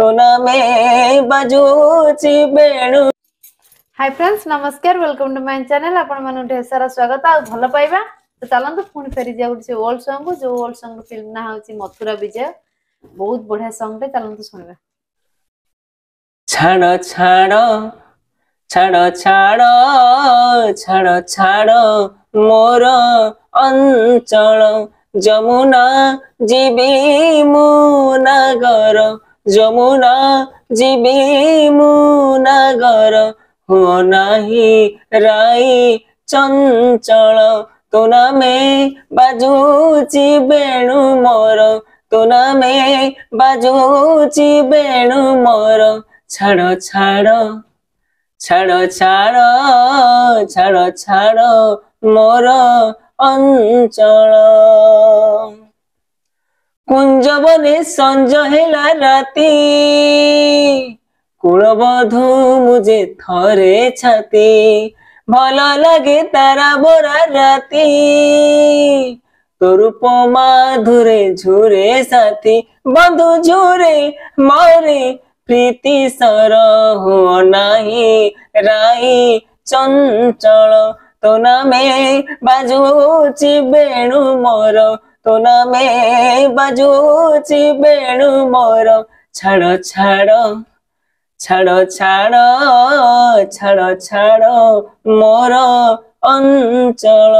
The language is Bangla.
ತುನಮೇ ಬಜೂಚಿ ಬೇಣು ହାଇ ଫ୍ରେଣ୍ଡସ୍ ନମସ୍କାର ୱେଲକମ୍ ଟୁ ମାଇ ଚ୍ୟାନେଲ ଆପଣମାନଙ୍କୁ ଢେର ସାରା ସ୍ୱାଗତ ଆଉ ଭଲ ପାଇବା ତ ଚାଲନ୍ତୁ ପୁଣି ଫେରିଯିବା ଗୋଟେ ସେ ଓଲ୍ଡ ସଙ୍ଗକୁ ଯୋଉ ଓଲ୍ଡ ସଙ୍ଗର ଫିଲ୍ମ ନାଁ ହେଉଛି ମଥୁରା ବିଜୟ ବହୁତ ବଢିଆ ସଙ୍ଗଟେ ଚାଲନ୍ତୁ ଶୁଣିବା ଛାଡ଼ ଛାଡ଼ ଛାଡ଼ ଛାଡ଼ ଛାଡ଼ ଛାଡ଼ ମୋର ଅଞ୍ଚଳ ଯମୁନା ଯିବି ମୁଁ ନାଗର ଯମୁନା ଯିବି ମୁନାଗର ହୋ ନାହିଁ ରାଇ ଚଞ୍ଚଳ ତୋ ନାମେ ବାଜୁଛି ବେଣୁ ମୋର ତୋ ନାମେ ବାଜୁଛି ବେଣୁ ମୋର ଛାଡ଼ ଛାଡ଼ ଛାଡ଼ ଛାଡ଼ ଛାଡ଼ ଛାଡ଼ ମୋର ଅଞ୍ଚଳ কুঞ্জবনে সঞ্জ হেলা রাতি কুলবধু মুজে থরে ছাতি ভাল লাগে তারা বরা রাতি তোরূপ মাধুরে ঝুরে সাথী বন্ধু ঝুরে মরে প্রীতি সরহ নাহি রাই চঞ্চল তো নামে বাজুচি বেণু মোর તો નામે બાજુચી બેણું મોરો ছাড় ছাড় ছাড় ছাড় ছাড় ছাড়ো মোর অঞ্চল